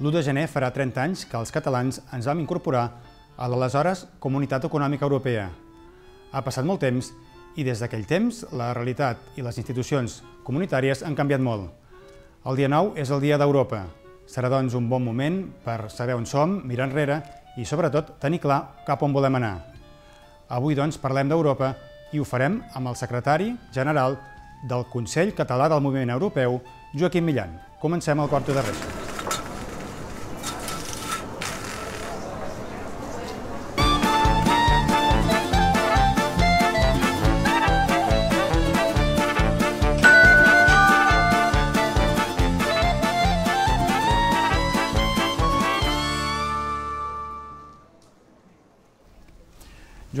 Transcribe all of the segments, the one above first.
L'1 de gener farà 30 anys que els catalans ens vam incorporar a l'aleshores Comunitat Econòmica Europea. Ha passat molt temps i des d'aquell temps la realitat i les institucions comunitàries han canviat molt. El dia 9 és el Dia d'Europa. Serà doncs un bon moment per saber on som, mirar enrere i sobretot tenir clar cap on volem anar. Avui doncs parlem d'Europa i ho farem amb el secretari general del Consell Català del Moviment Europeu, Joaquim Millan. Comencem el quarto de resta.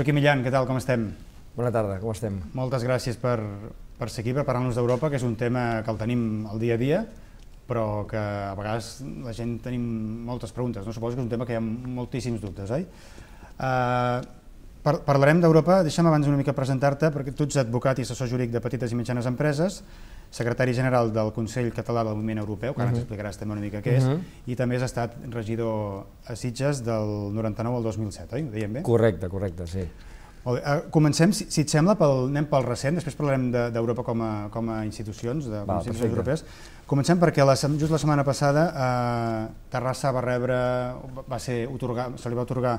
Joaquim Millan, què tal, com estem? Bona tarda, com estem? Moltes gràcies per, per ser aquí preparant-nos d'Europa, que és un tema que el tenim al dia a dia, però que a vegades la gent tenim moltes preguntes. No? Suposo que és un tema que hi ha moltíssims dubtes, oi? Eh, par parlarem d'Europa, deixa'm abans una mica presentar-te, perquè tu ets advocat i assessor jurídic de petites i mitjanes empreses, secretari general del Consell Català del Moviment Europeu, que ara ens explicaràs també una mica què és, i també has estat regidor a Sitges del 99 al 2007, oi? Ho dèiem bé? Correcte, correcte, sí. Ah, comencem, si, et sembla, pel, anem pel recent, després parlarem d'Europa com, a, com a institucions, de les institucions europees. Comencem perquè la, just la setmana passada eh, Terrassa va rebre, va ser, otorgar, se li va otorgar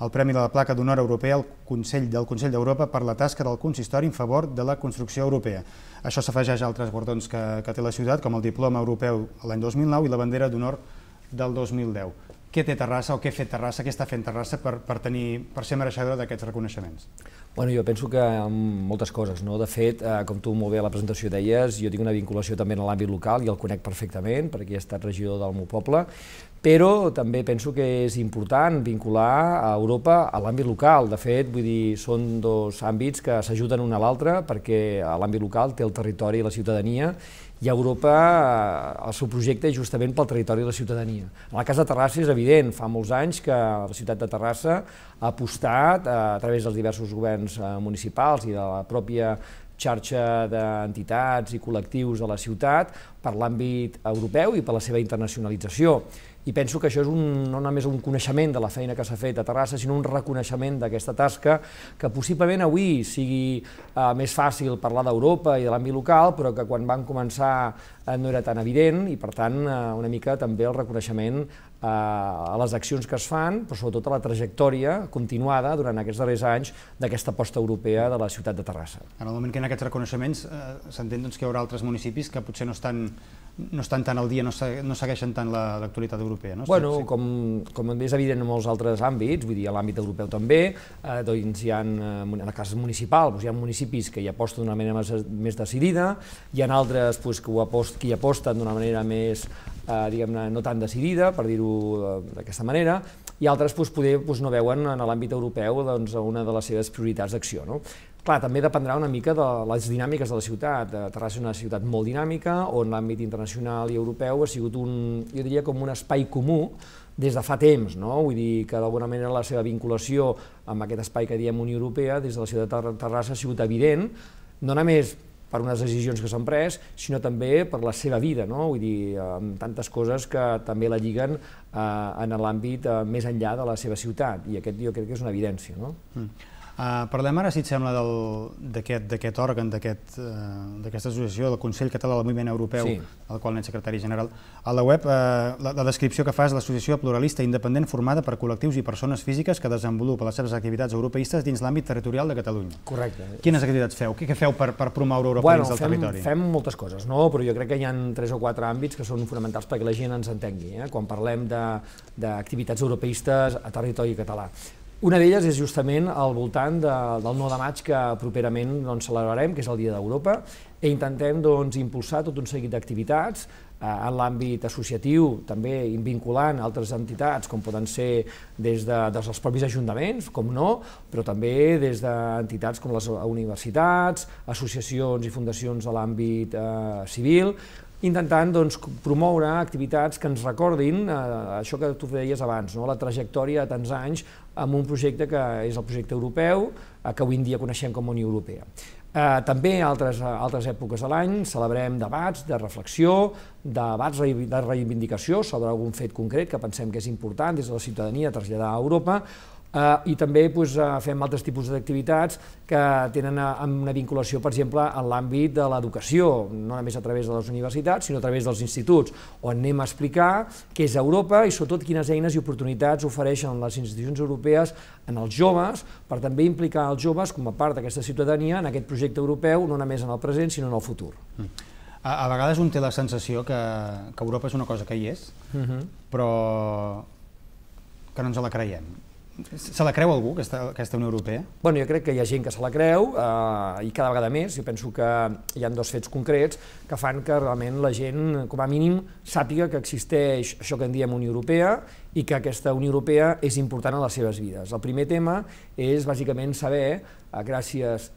el Premi de la Placa d'Honor Europea al Consell del Consell d'Europa per la tasca del consistori en favor de la construcció europea. Això s'afegeix a altres guardons que, que té la ciutat, com el Diploma Europeu l'any 2009 i la Bandera d'Honor del 2010. Què té Terrassa o què ha fet Terrassa, què està fent Terrassa per, per, tenir, per ser mereixedora d'aquests reconeixements? Bueno, jo penso que moltes coses. No? De fet, eh, com tu molt bé a la presentació deies, jo tinc una vinculació també en l'àmbit local i el conec perfectament perquè he estat regidor del meu poble, però també penso que és important vincular a Europa a l'àmbit local. De fet, vull dir, són dos àmbits que s'ajuden un a l'altre perquè a l'àmbit local té el territori i la ciutadania i a Europa eh, el seu projecte és justament pel territori i la ciutadania. En el cas de Terrassa és evident, fa molts anys que la ciutat de Terrassa ha apostat eh, a través dels diversos governs eh, municipals i de la pròpia xarxa d'entitats i col·lectius de la ciutat per l'àmbit europeu i per la seva internacionalització i penso que això és un, no només un coneixement de la feina que s'ha fet a Terrassa, sinó un reconeixement d'aquesta tasca que possiblement avui sigui eh, més fàcil parlar d'Europa i de l'àmbit local, però que quan van començar eh, no era tan evident i per tant eh, una mica també el reconeixement a les accions que es fan, però sobretot a la trajectòria continuada durant aquests darrers anys d'aquesta aposta europea de la ciutat de Terrassa. En el moment que hi ha aquests reconeixements s'entén doncs, que hi haurà altres municipis que potser no estan no estan tan al dia, no, no segueixen tant l'actualitat la, europea. No? Bueno, sí. com, com és evident en molts altres àmbits, vull dir, a l'àmbit europeu també, eh, doncs hi ha, eh, en el cas municipal, doncs hi ha municipis que hi aposten d'una manera més, més decidida, hi ha altres doncs, que, ho apost, que hi aposten d'una manera més, eh, diguem-ne, no tan decidida, per dir-ho eh, d'aquesta manera, i altres doncs, poder doncs, no veuen en l'àmbit europeu doncs, una de les seves prioritats d'acció. No? Clar, també dependrà una mica de les dinàmiques de la ciutat. Eh, Terrassa és una ciutat molt dinàmica, on l'àmbit internacional i europeu ha sigut un, jo diria, com un espai comú des de fa temps, no? vull dir que d'alguna manera la seva vinculació amb aquest espai que diem Unió Europea des de la ciutat de Terrassa ha sigut evident, no només per unes decisions que s'han pres, sinó també per la seva vida, no? vull dir, amb tantes coses que també la lliguen eh, en l'àmbit eh, més enllà de la seva ciutat, i aquest jo crec que és una evidència. No? Mm. Uh, parlem ara, si et sembla, d'aquest òrgan, eh, d'aquesta uh, associació, del Consell Català del Moviment Europeu, sí. del qual n'és secretari general. A la web, uh, la, la descripció que fa és l'associació pluralista independent formada per col·lectius i persones físiques que desenvolupa les seves activitats europeistes dins l'àmbit territorial de Catalunya. Correcte. Quines activitats feu? Què, què feu per, per promoure Europa bueno, dins del fem, territori? Fem moltes coses, no? però jo crec que hi ha tres o quatre àmbits que són fonamentals perquè la gent ens entengui, eh? quan parlem d'activitats europeistes a territori català. Una d'elles és justament al voltant de, del 9 de maig que properament doncs, celebrarem, que és el Dia d'Europa, i intentem doncs, impulsar tot un seguit d'activitats eh, en l'àmbit associatiu, també vinculant altres entitats, com poden ser des, de, des dels propis ajuntaments, com no, però també des d'entitats com les universitats, associacions i fundacions de l'àmbit eh, civil, intentant doncs, promoure activitats que ens recordin eh, això que tu deies abans, no? la trajectòria de tants anys amb un projecte que és el projecte europeu, eh, que avui en dia coneixem com a Unió Europea. Eh, també altres, eh, altres èpoques de l'any celebrem debats de reflexió, debats de reivindicació sobre algun fet concret que pensem que és important des de la ciutadania traslladar a Europa, Eh, I també pues, eh, fem altres tipus d'activitats que tenen eh, una vinculació, per exemple, en l'àmbit de l'educació, no només a través de les universitats, sinó a través dels instituts, on anem a explicar què és Europa i sobretot quines eines i oportunitats ofereixen les institucions europees en els joves, per també implicar els joves com a part d'aquesta ciutadania en aquest projecte europeu, no només en el present, sinó en el futur. Mm. A, a vegades un té la sensació que, que Europa és una cosa que hi és, uh mhm. -huh. però que no ens la creiem. Se la creu algú, aquesta, aquesta Unió Europea? Bueno, jo crec que hi ha gent que se la creu, eh, i cada vegada més, jo penso que hi han dos fets concrets que fan que realment la gent, com a mínim, sàpiga que existeix això que en diem Unió Europea i que aquesta Unió Europea és important a les seves vides. El primer tema és, bàsicament, saber, eh, gràcies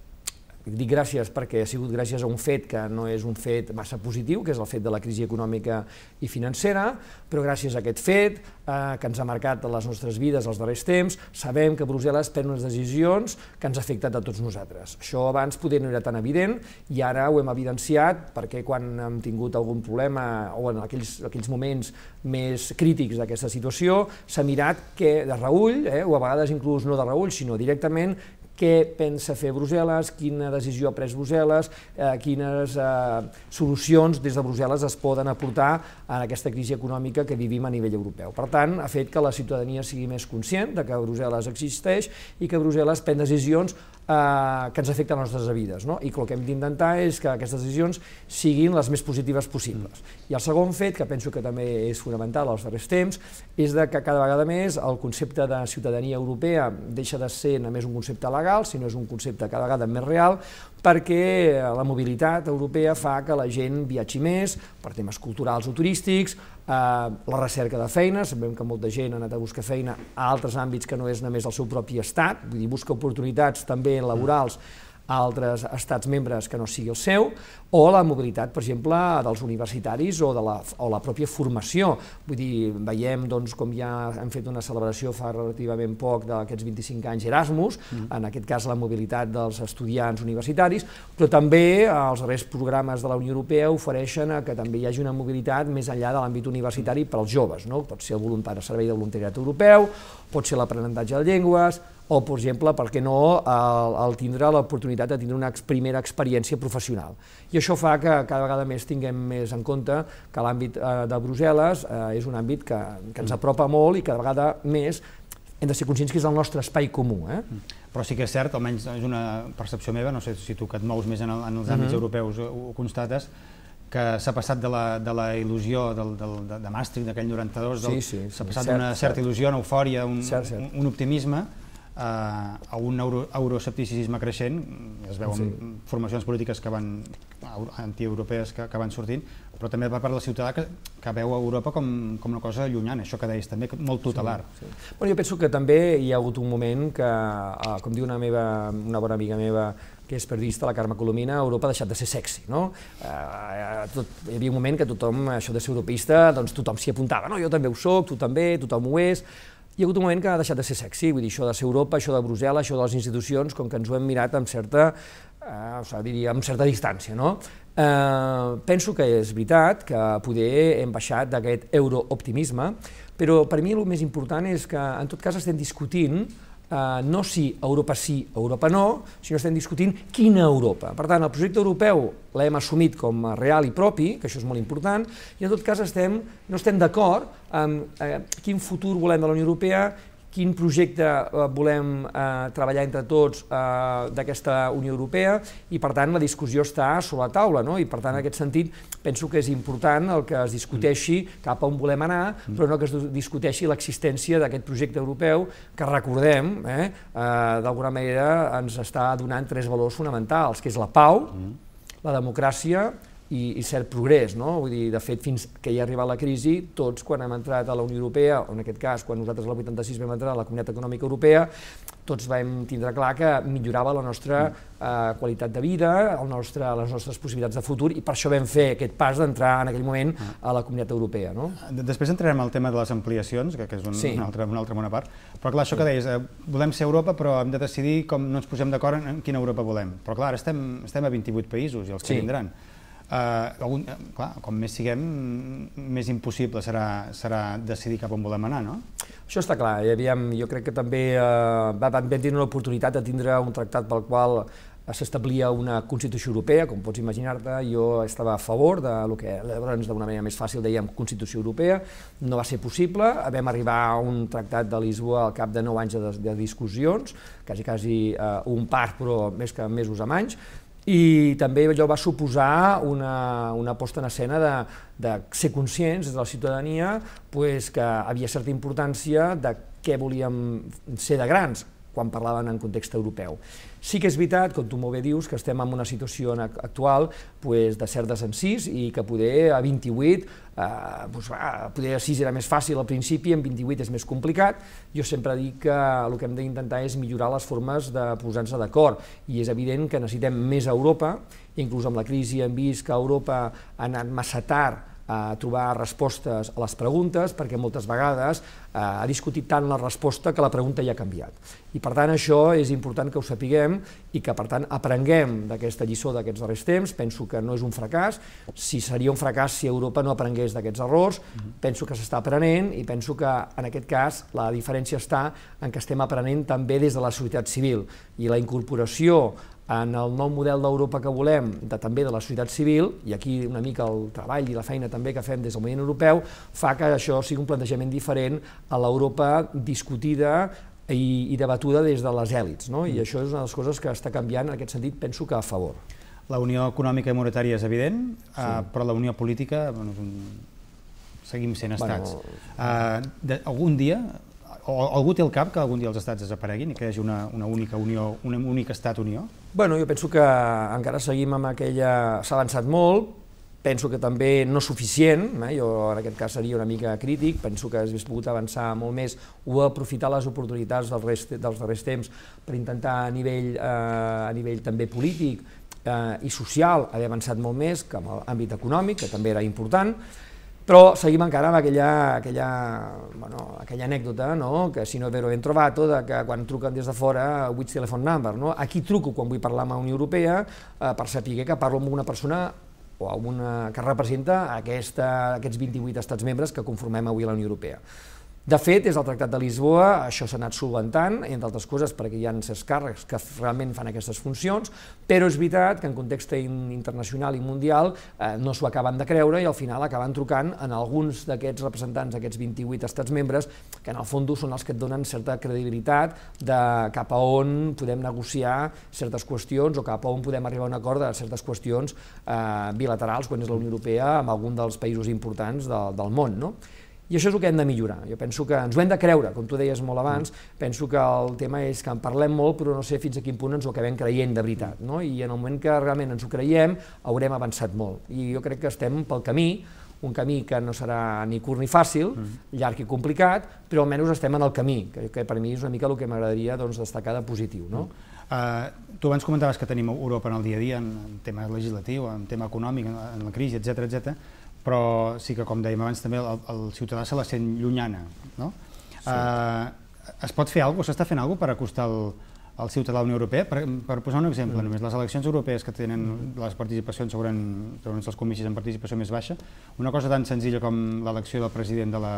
Dic gràcies perquè ha sigut gràcies a un fet que no és un fet massa positiu, que és el fet de la crisi econòmica i financera, però gràcies a aquest fet eh, que ens ha marcat les nostres vides els darrers temps, sabem que Brussel·les pren unes decisions que ens ha afectat a tots nosaltres. Això abans poder no era tan evident i ara ho hem evidenciat perquè quan hem tingut algun problema o en aquells, aquells moments més crítics d'aquesta situació s'ha mirat que de reull, eh, o a vegades inclús no de reull, sinó directament què pensa fer Brussel·les, quina decisió ha pres Brussel·les, eh, quines eh, solucions des de Brussel·les es poden aportar en aquesta crisi econòmica que vivim a nivell europeu. Per tant, ha fet que la ciutadania sigui més conscient de que Brussel·les existeix i que Brussel·les pren decisions Eh, que ens afecten les nostres vides. No? I el que hem d'intentar és que aquestes decisions siguin les més positives possibles. Mm. I el segon fet, que penso que també és fonamental als darrers temps, és de que cada vegada més el concepte de ciutadania europea deixa de ser només un concepte legal, sinó és un concepte cada vegada més real, perquè eh, la mobilitat europea fa que la gent viatgi més per temes culturals o turístics, eh, la recerca de feina, sabem que molta gent ha anat a buscar feina a altres àmbits que no és només el seu propi estat, vull dir, busca oportunitats també laborals a altres estats membres que no sigui el seu, o la mobilitat, per exemple, dels universitaris o, de la, o la pròpia formació. Vull dir, veiem doncs, com ja hem fet una celebració fa relativament poc d'aquests 25 anys Erasmus, mm. en aquest cas la mobilitat dels estudiants universitaris, però també eh, els darrers programes de la Unió Europea ofereixen eh, que també hi hagi una mobilitat més enllà de l'àmbit universitari per als joves, no? pot ser el voluntari, el servei de voluntariat europeu, pot ser l'aprenentatge de llengües, o, per exemple, per què no, el, el tindre l'oportunitat de tindre una ex, primera experiència professional. I això fa que cada vegada més tinguem més en compte que l'àmbit eh, de Brussel·les eh, és un àmbit que, que ens apropa molt i cada vegada més hem de ser conscients que és el nostre espai comú. Eh? Però sí que és cert, almenys és una percepció meva, no sé si tu que et mous més en, el, en els àmbits uh -huh. europeus ho, ho constates, que s'ha passat de la, de la il·lusió del, del, de, Maastricht, d'aquell 92, s'ha sí, sí, sí, passat d'una cert, certa il·lusió, una eufòria, un, cert, cert. un, un optimisme, Eh, a un euro, euroescepticisme creixent, mm, es veuen sí. formacions polítiques que van antieuropees que, que van sortint, però també per part del ciutadà que, que veu Europa com, com una cosa llunyana, això que deies també, molt tutelar. Sí, sí. Bueno, jo penso que també hi ha hagut un moment que, ah, com diu una, meva, una bona amiga meva, que és periodista, la Carme Colomina, Europa ha deixat de ser sexy, no? Eh, eh tot, hi havia un moment que tothom, això de ser europeista, doncs tothom s'hi apuntava, no? Jo també ho sóc, tu també, tothom ho és, hi ha hagut un moment que ha deixat de ser sexy, vull dir, això de ser Europa, això de Brussel·les, això de les institucions, com que ens ho hem mirat amb certa, eh, o sigui, diria, amb certa distància, no? Eh, penso que és veritat que poder hem baixat d'aquest eurooptimisme, però per mi el més important és que en tot cas estem discutint eh, no si Europa sí, Europa no, sinó estem discutint quina Europa. Per tant, el projecte europeu l'hem assumit com a real i propi, que això és molt important, i en tot cas estem, no estem d'acord amb eh, quin futur volem de la Unió Europea, quin projecte eh, volem eh, treballar entre tots eh, d'aquesta Unió Europea i, per tant, la discussió està sobre la taula. No? I, per tant, en aquest sentit, penso que és important el que es discuteixi cap a on volem anar, però no que es discuteixi l'existència d'aquest projecte europeu que, recordem, eh, eh d'alguna manera ens està donant tres valors fonamentals, que és la pau, la democràcia i, i cert progrés. No? Vull dir, de fet, fins que hi ha arribat la crisi, tots quan hem entrat a la Unió Europea, o en aquest cas, quan nosaltres el 86 vam entrar a la Comunitat Econòmica Europea, tots vam tindre clar que millorava la nostra mm. eh, qualitat de vida, el nostre, les nostres possibilitats de futur, i per això vam fer aquest pas d'entrar en aquell moment mm. a la Comunitat Europea. No? Després entrarem al tema de les ampliacions, que, que és un, sí. una, altra, una altra bona part, però clar, això que deies, eh, volem ser Europa, però hem de decidir com no ens posem d'acord en, en quina Europa volem. Però clar, estem, estem a 28 països i els que sí. vindran eh, algun, eh, clar, com més siguem, més impossible serà, serà decidir cap on volem anar, no? Això està clar. I aviam, jo crec que també eh, vam, vam tenir una oportunitat de tindre un tractat pel qual s'establia una Constitució Europea, com pots imaginar-te, jo estava a favor de lo que llavors doncs, d'una manera més fàcil dèiem Constitució Europea, no va ser possible, vam arribar a un tractat de Lisboa al cap de 9 anys de, de discussions, quasi, quasi uh, un part, però més que mesos amb anys, i també allò va suposar una, una posta en escena de, de ser conscients de la ciutadania pues, que havia certa importància de què volíem ser de grans, quan parlaven en context europeu. Sí que és veritat, com tu molt bé dius, que estem en una situació actual pues, de cert desencís i que poder a 28, eh, pues, ah, poder a 6 era més fàcil al principi, en 28 és més complicat. Jo sempre dic que el que hem d'intentar és millorar les formes de posar se d'acord i és evident que necessitem més Europa, inclús amb la crisi hem vist que Europa ha anat massa tard a trobar respostes a les preguntes, perquè moltes vegades eh, ha discutit tant la resposta que la pregunta ja ha canviat. I per tant això és important que ho sapiguem i que per tant aprenguem d'aquesta lliçó d'aquests darrers temps. Penso que no és un fracàs, si seria un fracàs si Europa no aprengués d'aquests errors, mhm. penso que s'està aprenent i penso que en aquest cas la diferència està en que estem aprenent també des de la societat civil i la incorporació en el nou model d'Europa que volem, de, també de la societat civil, i aquí una mica el treball i la feina també que fem des del moviment europeu, fa que això sigui un plantejament diferent a l'Europa discutida i, i debatuda des de les èlits, no? i mm. això és una de les coses que està canviant en aquest sentit, penso que a favor. La unió econòmica i monetària és evident, eh, sí. uh, però la unió política, bueno, seguim sent estats. Bueno, eh, de, algun dia o, algú té el cap que algun dia els estats desapareguin i que hi hagi una, una única unió, un únic estat-unió? Bueno, jo penso que encara seguim amb aquella... S'ha avançat molt, penso que també no suficient, eh? jo en aquest cas seria una mica crític, penso que hagués pogut avançar molt més o aprofitar les oportunitats dels, rest, dels darrers temps per intentar a nivell, eh, a nivell també polític eh, i social haver avançat molt més que en l'àmbit econòmic, que també era important, però seguim encara amb aquella, aquella, bueno, aquella anècdota, no? que si no vero ben trobat, de que quan truquen des de fora, which telephone number, no? Aquí truco quan vull parlar amb la Unió Europea eh, per saber que parlo amb una persona o amb una, que representa aquesta, aquests 28 estats membres que conformem avui la Unió Europea. De fet, des del Tractat de Lisboa això s'ha anat solventant, entre altres coses perquè hi ha certs càrrecs que realment fan aquestes funcions, però és veritat que en context internacional i mundial eh, no s'ho acaben de creure i al final acaben trucant en alguns d'aquests representants d'aquests 28 estats membres, que en el fons són els que et donen certa credibilitat de cap a on podem negociar certes qüestions o cap a on podem arribar a un acord de certes qüestions eh, bilaterals quan és la Unió Europea amb algun dels països importants del, del món. No? I això és el que hem de millorar. Jo penso que ens ho hem de creure, com tu deies molt abans, mm. penso que el tema és que en parlem molt, però no sé fins a quin punt ens ho acabem creient de veritat. No? I en el moment que realment ens ho creiem, haurem avançat molt. I jo crec que estem pel camí, un camí que no serà ni curt ni fàcil, mm. llarg i complicat, però almenys estem en el camí, que, que per mi és una mica el que m'agradaria doncs, destacar de positiu. No? Mm. Uh, tu abans comentaves que tenim Europa en el dia a dia, en, en tema legislatiu, en tema econòmic, en, en la crisi, etc etc però sí que, com dèiem abans, també el, el ciutadà se la sent llunyana. No? Sí. Eh, es pot fer alguna cosa? S'està fent alguna cosa per acostar el, el ciutadà a la Unió Europea? Per, per posar un exemple, mm. només les eleccions europees que tenen mm. les participacions, segurament, segons els comicis en participació més baixa, una cosa tan senzilla com l'elecció del president de la,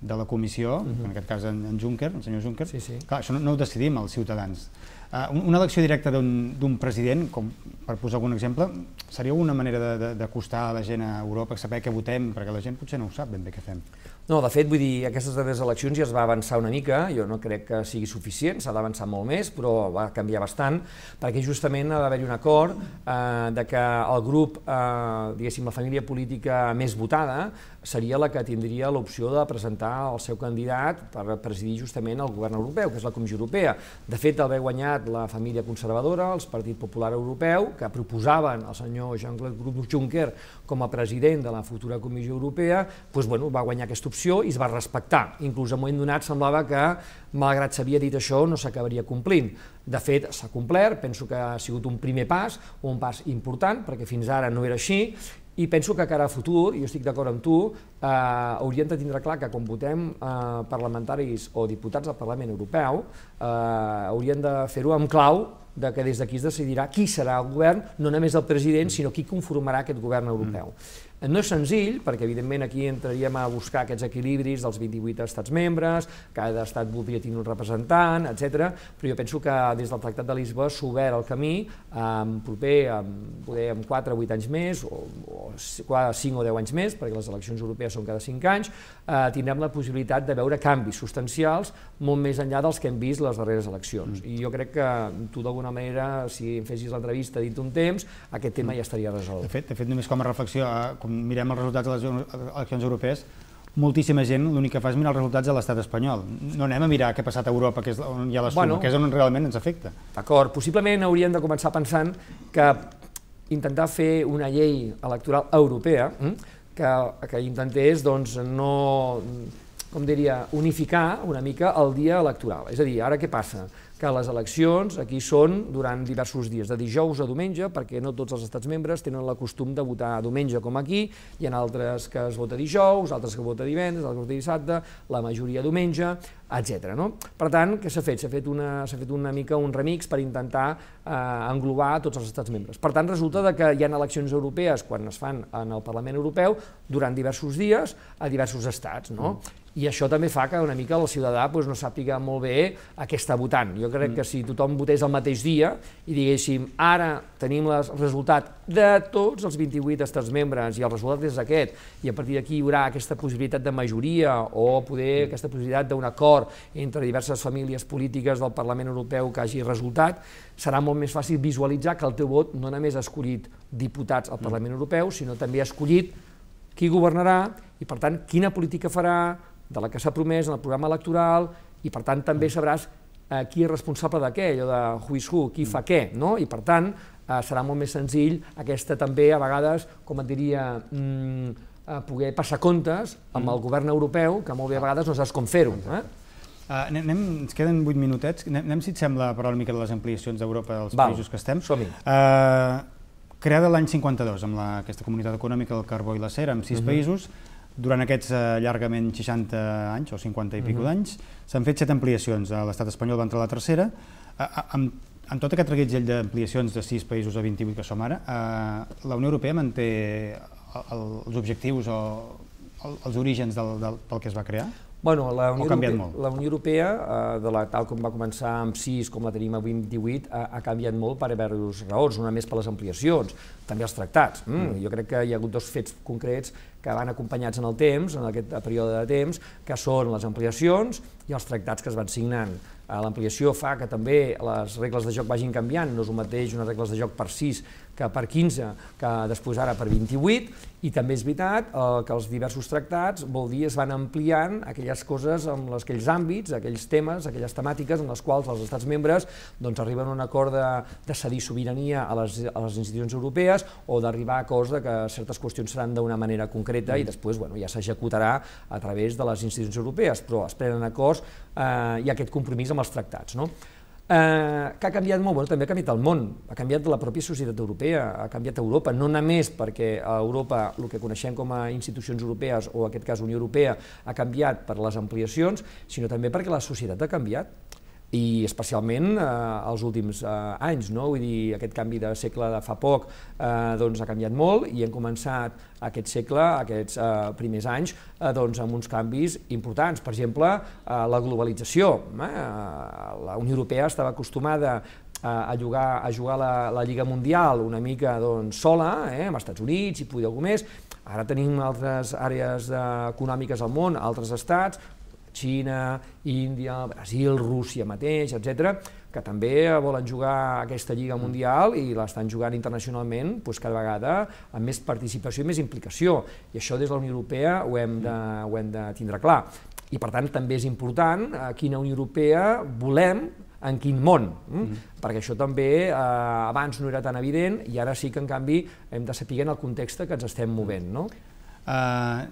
de la comissió, mm -hmm. en aquest cas en, en Juncker, el senyor Juncker, sí, sí. clar, això no, no ho decidim els ciutadans. Uh, una elecció directa d'un president, com per posar algun exemple, seria una manera d'acostar a la gent a Europa, saber què votem, perquè la gent potser no ho sap ben bé què fem. No, de fet, vull dir, aquestes darreres eleccions ja es va avançar una mica, jo no crec que sigui suficient, s'ha d'avançar molt més, però va canviar bastant, perquè justament ha d'haver-hi un acord eh, de que el grup, eh, diguéssim, la família política més votada seria la que tindria l'opció de presentar el seu candidat per presidir justament el govern europeu, que és la Comissió Europea. De fet, el va guanyat la família conservadora, els Partit Popular Europeu, que proposaven el senyor Jean-Claude Juncker com a president de la futura Comissió Europea, doncs, bueno, va guanyar aquesta opció opció i es va respectar. Inclús en un moment donat semblava que, malgrat s'havia dit això, no s'acabaria complint. De fet, s'ha complert, penso que ha sigut un primer pas, un pas important, perquè fins ara no era així, i penso que cara a futur, i jo estic d'acord amb tu, eh, hauríem de tindre clar que quan votem eh, parlamentaris o diputats del Parlament Europeu, eh, hauríem de fer-ho amb clau de que des d'aquí es decidirà qui serà el govern, no només el president, mm. sinó qui conformarà aquest govern europeu. Mm. Eh, no és senzill, perquè evidentment aquí entraríem a buscar aquests equilibris dels 28 estats membres, cada estat voldria tenir un representant, etc. però jo penso que des del Tractat de Lisboa s'obert el camí en proper, en, poder, en 4 o 8 anys més, o, o 4, 5 o 10 anys més, perquè les eleccions europees són cada 5 anys, eh, tindrem la possibilitat de veure canvis substancials molt més enllà dels que hem vist les darreres eleccions. Mm. I jo crec que tu d'alguna manera, si em fessis l'entrevista dit un temps, aquest tema mm. ja estaria resolt. De fet, de fet només com a reflexió, eh, com com mirem els resultats de les eleccions europees, moltíssima gent l'únic que fa és mirar els resultats de l'estat espanyol. No anem a mirar què ha passat a Europa, que és on hi ha la suma, bueno, que és on realment ens afecta. D'acord, possiblement hauríem de començar pensant que intentar fer una llei electoral europea hm, que, que intentés doncs, no, com diria, unificar una mica el dia electoral. És a dir, ara què passa? que les eleccions aquí són durant diversos dies, de dijous a diumenge, perquè no tots els estats membres tenen la costum de votar a diumenge com aquí, hi ha altres que es vota dijous, altres que vota divendres, altres que vota dissabte, la majoria diumenge, etc. No? Per tant, què s'ha fet? S'ha fet, una, fet una mica un remix per intentar eh, englobar tots els estats membres. Per tant, resulta de que hi ha eleccions europees quan es fan en el Parlament Europeu durant diversos dies a diversos estats. No? Mm i això també fa que una mica el ciutadà doncs, no sàpiga molt bé a què està votant. Jo crec mm. que si tothom votés el mateix dia i diguéssim ara tenim el resultat de tots els 28 estats membres i el resultat és aquest, i a partir d'aquí hi haurà aquesta possibilitat de majoria o poder mm. aquesta possibilitat d'un acord entre diverses famílies polítiques del Parlament Europeu que hagi resultat, serà molt més fàcil visualitzar que el teu vot no només ha escollit diputats al mm. Parlament mm. Europeu, sinó també ha escollit qui governarà i, per tant, quina política farà, de la que s'ha promès en el programa electoral i per tant també mm. sabràs eh, qui és responsable de què, allò de is who, qui mm. fa què, no? I per tant eh, serà molt més senzill aquesta també a vegades, com et diria, mm, eh, poder passar comptes amb mm. el govern europeu, que molt bé a ah. vegades no saps com fer-ho. Eh? Uh, anem, ens queden 8 minutets. Anem, anem, si et sembla, a parlar una mica de les ampliacions d'Europa dels Val, països que estem. som Uh, eh, creada l'any 52 amb la, aquesta comunitat econòmica del carbó i l'acer, amb sis uh mhm. -huh. països, durant aquests eh, llargament 60 anys o 50 i escaig uh mhm. d'anys, s'han fet set ampliacions. A l'estat espanyol va entrar la tercera. A, amb, amb tot aquest reguitzell d'ampliacions de 6 països a 28 que som ara, eh, la Unió Europea manté el, els objectius o el, els orígens del, del, pel que es va crear? Bueno, la Unió, Europea, la Unió Europea, eh, de la, tal com va començar amb 6, com la tenim avui amb 18, ha, ha canviat molt per diverses raons, una més per les ampliacions, també els tractats. Mm. Mm. Jo crec que hi ha hagut dos fets concrets que van acompanyats en el temps, en aquest període de temps, que són les ampliacions i els tractats que es van signant. Eh, l'ampliació fa que també les regles de joc vagin canviant, no és el mateix unes regles de joc per 6 que per 15, que després ara per 28, i també és veritat eh, que els diversos tractats vol dir es van ampliant aquelles coses, amb les, aquells àmbits, aquells temes, aquelles temàtiques en les quals els estats membres doncs, arriben a un acord de, de cedir sobirania a les, a les institucions europees o d'arribar a acords de que certes qüestions seran d'una manera concreta mm. i després bueno, ja s'executarà a través de les institucions europees, però es prenen acords eh, i aquest compromís amb els tractats. No? eh, que ha canviat molt, bueno, també ha canviat el món, ha canviat la pròpia societat europea, ha canviat Europa, no només perquè a Europa el que coneixem com a institucions europees, o en aquest cas Unió Europea, ha canviat per les ampliacions, sinó també perquè la societat ha canviat, i especialment eh, els últims eh, anys, no? vull dir, aquest canvi de segle de fa poc eh, doncs ha canviat molt i hem començat aquest segle, aquests eh, primers anys, eh, doncs amb uns canvis importants. Per exemple, eh, la globalització. Eh? La Unió Europea estava acostumada eh, a jugar, a jugar la, la Lliga Mundial una mica doncs, sola, eh, amb els Estats Units i potser algú més. Ara tenim altres àrees eh, econòmiques al món, altres estats, Xina, Índia, Brasil, Rússia mateix, etc, que també volen jugar aquesta Lliga mm. Mundial i l'estan jugant internacionalment doncs cada vegada amb més participació i més implicació. I això des de la Unió Europea ho hem de, mm. ho hem de tindre clar. I per tant també és important a eh, quina Unió Europea volem en quin món, mm? mm. perquè això també eh, abans no era tan evident i ara sí que en canvi hem de saber en el context que ens estem movent. No? Uh,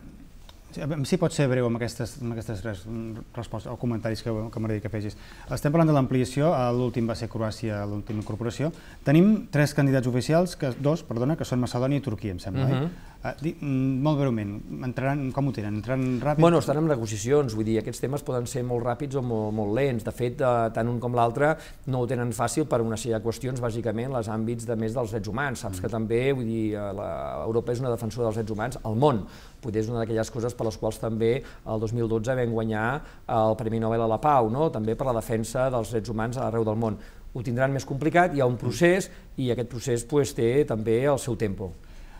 Sí, pot ser breu amb aquestes, amb aquestes mm, respostes o comentaris que, que m'agradaria que fegis. Estem parlant de l'ampliació, l'últim va ser Croàcia, l'última incorporació. Tenim tres candidats oficials, que, dos, perdona, que són Macedònia i Turquia, em sembla. Uh -huh. eh? Eh, mm, molt breument, entraran, com ho tenen? Entraran ràpid? Bueno, estan en negociacions, vull dir, aquests temes poden ser molt ràpids o molt, molt lents. De fet, eh, tant un com l'altre no ho tenen fàcil per una sèrie de qüestions, bàsicament, les àmbits de més dels drets humans. Saps mm. que també, vull dir, eh, la, Europa és una defensora dels drets humans al món. Potser és una d'aquelles coses per les quals també el 2012 vam guanyar el Premi Nobel a la Pau, no? també per la defensa dels drets humans arreu del món. Ho tindran més complicat, hi ha un mm. procés i aquest procés pues, té també el seu tempo.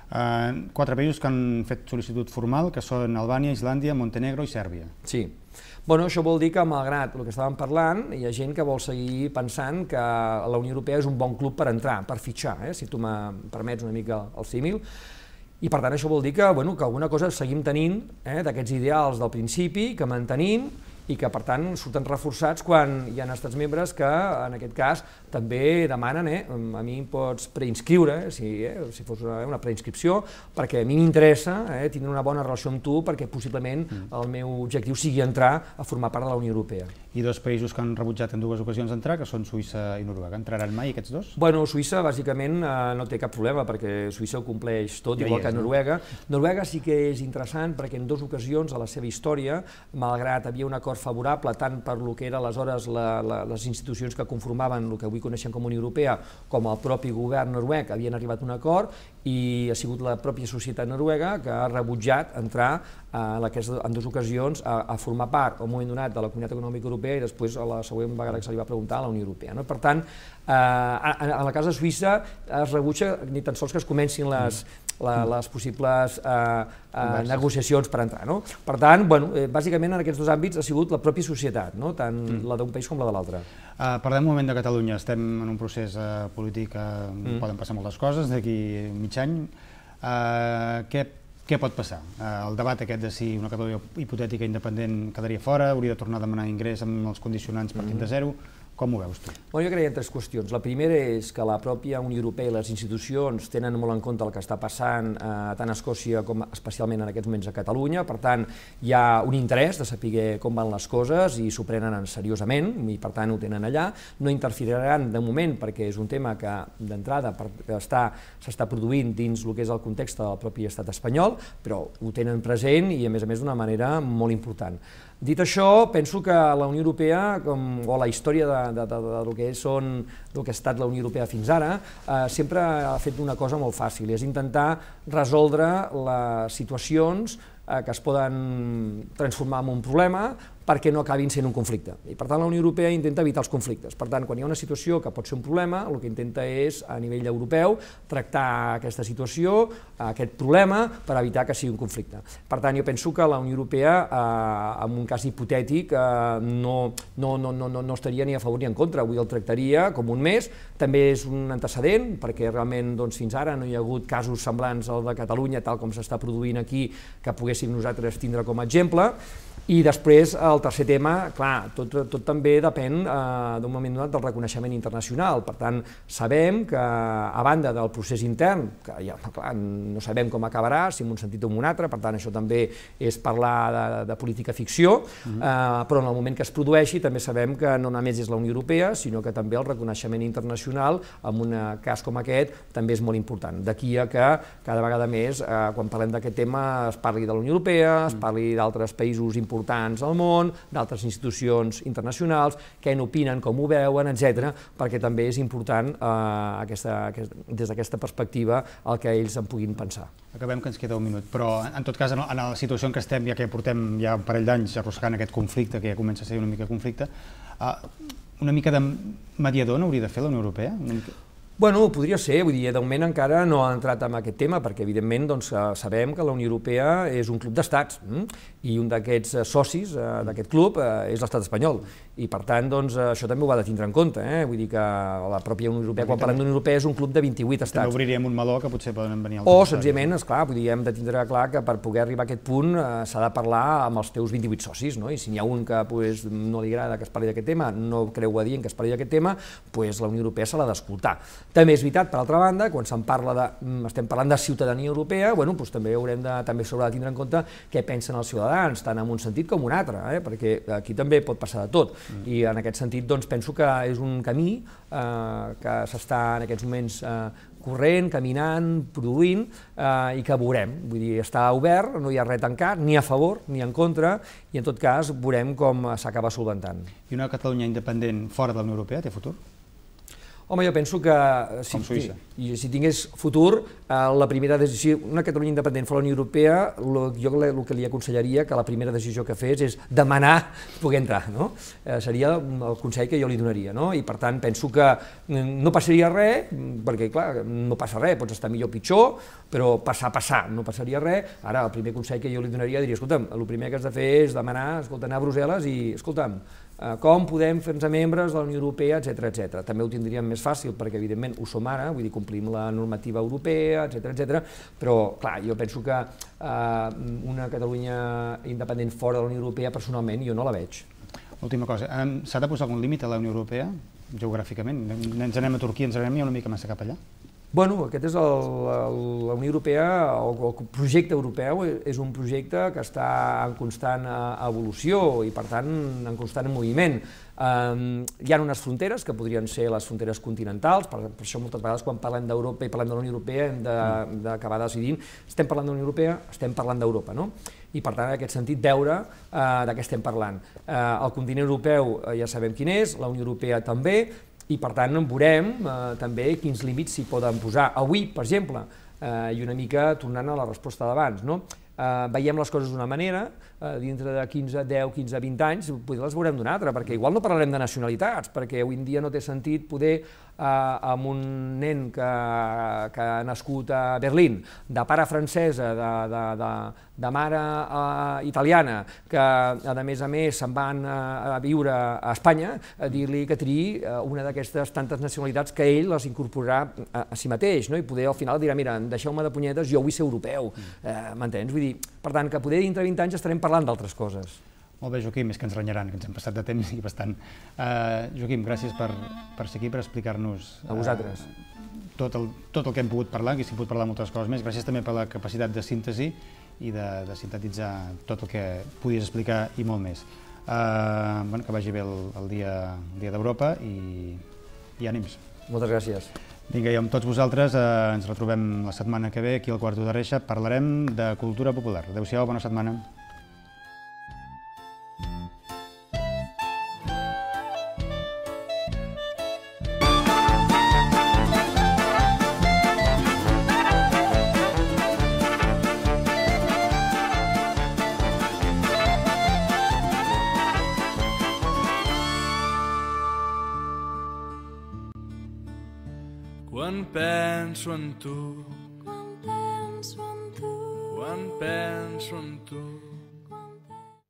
Eh, quatre països que han fet sol·licitud formal, que són Albània, Islàndia, Montenegro i Sèrbia. Sí. Bueno, això vol dir que, malgrat el que estàvem parlant, hi ha gent que vol seguir pensant que la Unió Europea és un bon club per entrar, per fitxar, eh? si tu me permets una mica el símil, i per tant això vol dir que, bueno, que alguna cosa seguim tenint eh, d'aquests ideals del principi, que mantenim, i que, per tant, surten reforçats quan hi ha estats membres que, en aquest cas, també demanen, eh, a mi em pots preinscriure, eh, si, eh, si fos una, una preinscripció, perquè a mi m'interessa eh, tindre una bona relació amb tu perquè possiblement mm. el meu objectiu sigui entrar a formar part de la Unió Europea. I dos països que han rebutjat en dues ocasions entrar, que són Suïssa i Noruega. Entraran mai aquests dos? Bueno, Suïssa, bàsicament, eh, no té cap problema perquè Suïssa ho compleix tot, ja igual és, que eh? Noruega. No? Noruega sí que és interessant perquè en dues ocasions a la seva història, malgrat havia un acord acord favorable tant per lo que era aleshores la, la, les institucions que conformaven el que avui coneixem com Unió Europea com el propi govern noruec havien arribat a un acord i ha sigut la pròpia societat noruega que ha rebutjat entrar eh, en, en dues ocasions a, a formar part, en un moment donat, de la Comunitat Econòmica Europea i després a la següent vegada que se li va preguntar a la Unió Europea. No? Per tant, eh, en, en la cas de Suïssa es rebutja ni tan sols que es comencin les, mm la, les possibles eh, eh, negociacions per entrar. No? Per tant, bueno, eh, bàsicament en aquests dos àmbits ha sigut la pròpia societat, no? tant mm. la d'un país com la de l'altre. Uh, parlem un moment de Catalunya, estem en un procés uh, polític, uh, mm. poden passar moltes coses d'aquí mig any. Uh, què, què pot passar? Uh, el debat aquest de si una Catalunya hipotètica independent quedaria fora, hauria de tornar a demanar ingrés amb els condicionants partint mm. de zero, com ho veus tu? Bueno, jo crec que hi ha tres qüestions. La primera és que la pròpia Unió Europea i les institucions tenen molt en compte el que està passant eh, tant a Escòcia com especialment en aquests moments a Catalunya. Per tant, hi ha un interès de saber com van les coses i s'ho prenen seriosament i per tant ho tenen allà. No interferiran de moment perquè és un tema que d'entrada s'està produint dins el que és el context del propi estat espanyol, però ho tenen present i a més a més d'una manera molt important. Dit això, penso que la Unió Europea, com, o la història de, de, de, de, del, que són, del que ha estat la Unió Europea fins ara, eh, sempre ha fet una cosa molt fàcil, és intentar resoldre les situacions eh, que es poden transformar en un problema perquè no acabin sent un conflicte. I per tant la Unió Europea intenta evitar els conflictes. Per tant, quan hi ha una situació que pot ser un problema, el que intenta és, a nivell europeu, tractar aquesta situació, aquest problema, per evitar que sigui un conflicte. Per tant, jo penso que la Unió Europea, eh, en un cas hipotètic, eh, no, no, no, no, no estaria ni a favor ni en contra, avui el tractaria com un mes, també és un antecedent, perquè realment doncs, fins ara no hi ha hagut casos semblants al de Catalunya, tal com s'està produint aquí, que poguéssim nosaltres tindre com a exemple, i després, el tercer tema, clar, tot, tot també depèn eh, d'un moment donat del reconeixement internacional. Per tant, sabem que, a banda del procés intern, que ja, clar, no sabem com acabarà, si en un sentit o en un altre, per tant, això també és parlar de, de política ficció, uh mhm. -huh. eh, però en el moment que es produeixi també sabem que no només és la Unió Europea, sinó que també el reconeixement internacional, en un eh, cas com aquest, també és molt important. D'aquí a que cada vegada més, eh, quan parlem d'aquest tema, es parli de la Unió Europea, es mhm. parli d'altres països importants importants del món, d'altres institucions internacionals, què n'opinen, com ho veuen, etc. perquè també és important eh, aquesta, aquest, des d'aquesta perspectiva el que ells en puguin pensar. Acabem que ens queda un minut, però en tot cas en, en la situació en què estem, ja que portem ja un parell d'anys arrossegant aquest conflicte, que ja comença a ser una mica conflicte, eh, una mica de mediador n'hauria de fer la Unió Europea? Una mica... Bueno, podria ser, vull dir, de moment encara no ha entrat en aquest tema, perquè evidentment doncs, eh, sabem que la Unió Europea és un club d'estats, mm? i un d'aquests eh, socis eh, mm. d'aquest club eh, és l'estat espanyol. I per tant, doncs, això també ho va de tindre en compte. Eh? Vull dir que la pròpia Unió Europea, quan parlem d'Unió Europea, és un club de 28 estats. També obriríem un meló que potser poden venir al O, senzillament, esclar, vull dir, hem de tindre clar que per poder arribar a aquest punt s'ha de parlar amb els teus 28 socis, no? i si n'hi ha un que pues, no li agrada que es parli d'aquest tema, no creu a dir que es parli d'aquest tema, pues, la Unió Europea se l'ha d'escoltar. També és veritat, per altra banda, quan se'n parla de, mm, estem parlant de ciutadania europea, bueno, pues, també haurem de, també s'haurà de tindre en compte què pensen els ciutadans ciutadans, tant en un sentit com un altre, eh? perquè aquí també pot passar de tot. Mm. I en aquest sentit doncs, penso que és un camí eh, que s'està en aquests moments eh, corrent, caminant, produint, eh, i que veurem. Vull dir, està obert, no hi ha res tancat, ni a favor ni en contra, i en tot cas veurem com s'acaba solventant. I una Catalunya independent fora de la Unió Europea té futur? Home, jo penso que eh, si, i, si tingués futur, eh, la primera decisió, una Catalunya independent fora la Unió Europea, lo, jo el que li aconsellaria que la primera decisió que fes és demanar poder entrar, no? Eh, seria mm, el consell que jo li donaria, no? I per tant penso que mm, no passaria res, mm, perquè clar, no passa res, pots estar millor o pitjor, però passar, passar, no passaria res. Ara, el primer consell que jo li donaria diria, escolta'm, el primer que has de fer és demanar, escolta, anar a Brussel·les i, escolta'm, Eh, com podem fer-nos membres de la Unió Europea, etc etc. També ho tindríem més fàcil, perquè evidentment ho som ara, vull dir, complim la normativa europea, etc etc. però clar, jo penso que eh, una Catalunya independent fora de la Unió Europea personalment jo no la veig. Última cosa, s'ha de posar algun límit a la Unió Europea geogràficament? Ens anem a Turquia, ens anem una mica massa cap allà? Bueno, aquest és el, el, la Unió Europea, el, el projecte europeu és un projecte que està en constant eh, evolució i, per tant, en constant moviment. Um, hi ha unes fronteres que podrien ser les fronteres continentals, per, per això moltes vegades quan parlem d'Europa i parlem de la Unió Europea hem d'acabar de, decidint, estem parlant de la Unió Europea, estem parlant d'Europa, no? i per tant en aquest sentit veure eh, de què estem parlant. Eh, el continent europeu eh, ja sabem quin és, la Unió Europea també, i per tant veurem eh, també quins límits s'hi poden posar. Avui, per exemple, eh, i una mica tornant a la resposta d'abans, no? eh, veiem les coses d'una manera, eh, dintre de 15, 10, 15, 20 anys, potser les veurem d'una altra, perquè igual no parlarem de nacionalitats, perquè avui en dia no té sentit poder eh, amb un nen que, que ha nascut a Berlín, de pare francesa, de, de, de, de mare eh, italiana, que a més a més se'n van eh, a viure a Espanya, a dir-li que triï eh, una d'aquestes tantes nacionalitats que ell les incorporarà a, a si mateix, no? i poder al final dir, mira, deixeu-me de punyetes, jo vull ser europeu, mm. eh, m'entens? Vull dir, per tant, que poder dintre 20 anys estarem parlant d'altres coses. Molt bé, Joaquim, és que ens renyaran, que ens hem passat de temps i bastant. Uh, Joaquim, gràcies per, per ser aquí, per explicar-nos... A vosaltres. Uh, tot, el, tot el que hem pogut parlar, que s'hi pogut parlar moltes coses més. Gràcies també per la capacitat de síntesi i de, de sintetitzar tot el que podies explicar i molt més. Uh, bueno, que vagi bé el, el dia, el dia d'Europa i, i ànims. Moltes gràcies. Vinga, i amb tots vosaltres eh, uh, ens retrobem la setmana que ve aquí al Quarto de Reixa. Parlarem de cultura popular. Adéu-siau, bona setmana.